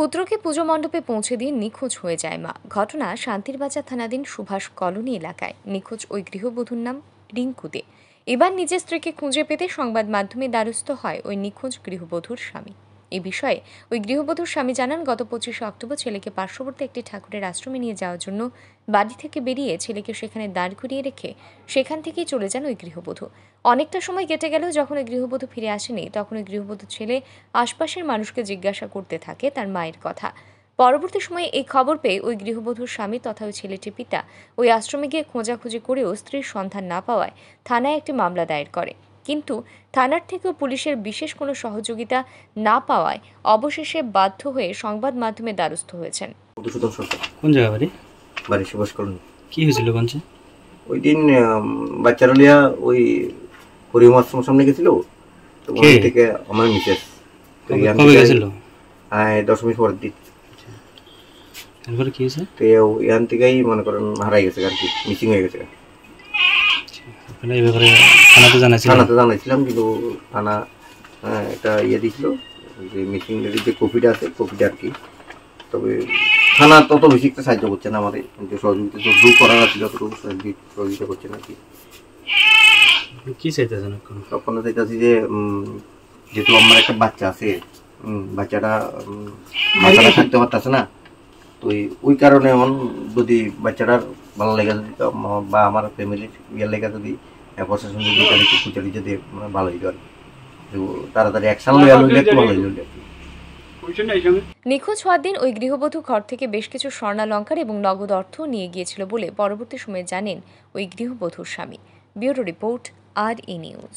পুত্রকে পুজো মণ্ডপে পৌঁছে দিয়ে নিখোঁজ হয়ে যায় মা ঘটনা শান্তির বাজার থানাধীন সুভাষ কলোনি এলাকায় নিখোঁজ ওই গৃহবধূর নাম রিঙ্কু দে এবার নিজের স্ত্রীকে খুঁজে পেতে সংবাদ মাধ্যমে দ্বারস্থ হয় ওই নিখোঁজ গৃহবধূর স্বামী এ বিষয়ে ওই গৃহবধূর স্বামী জানান গত পঁচিশে অক্টোবর ছেলেকে পার্শ্ববর্তী একটি ঠাকুরের আশ্রমে নিয়ে যাওয়ার জন্য বাড়ি থেকে বেরিয়ে ছেলেকে সেখানে দাঁড় করিয়ে রেখে সেখান থেকেই চলে যান ওই গৃহবধূ অনেকটা সময় কেটে গেলেও যখন ওই গৃহবধূ ফিরে আসেনি তখন ওই গৃহবধূ ছেলে আশপাশের মানুষকে জিজ্ঞাসা করতে থাকে তার মায়ের কথা পরবর্তী সময়ে এই খবর পেয়ে ওই গৃহবধূর স্বামী তথা ওই ছেলেটির পিতা ওই আশ্রমে গিয়ে খোঁজাখুঁজি করেও স্ত্রীর সন্ধান না পাওয়ায় থানায় একটি মামলা দায়ের করে কিন্তু থানার থেকেও পুলিশের বিশেষ কোনো সহযোগিতা না পাওয়ায় অবশেষে বাধ্য হয়ে সংবাদ মাধ্যমে দ্বারস্থ হয়েছেন কোন জায়গা বাড়ি বাড়ি কি হয়েছিল বঞ্চে ওই দিন সামনে গেছিল থেকে আমার মিসেস কবে গেছিল হ্যাঁ, দশমীর দিন তারপরে কি হয়েছে তো এখান থেকেই মনে করেন হারাই গেছে আর কি মিসিং হয়ে গেছে আচ্ছা, এই ব্যাপারে থানাতে জানাইছিলাম থানাতে জানাইছিলাম কিন্তু থানা হ্যাঁ, এটা ইয়ে দিছিল যে মেশিনারির যে কপিটা আছে কপিটা আর কি তবে থানা তত বেশি একটা সাহায্য করছে না আমাদের যে সহযোগিতা তো দু করার আছে যতটুকু সহযোগিতা করছে না কি কি চাইতেছেন এখন এখন চাইতেছি যে যেহেতু আমার একটা বাচ্চা আছে বাচ্চাটা বাচ্চাটা থাকতে পারতেছে না তো ওই কারণে এমন যদি বাচ্চাটার ভালো লেগে যদি বা আমার ফ্যামিলির ইয়ে লেগে যদি যদি মানে ভালো হইতো আর মানে নিখোঁজ হওয়ার দিন ওই গৃহবধূ ঘর থেকে বেশ কিছু স্বর্ণালঙ্কার এবং নগদ অর্থ নিয়ে গিয়েছিল বলে পরবর্তী সময়ে জানেন ওই গৃহবধূর স্বামী bureau report R E news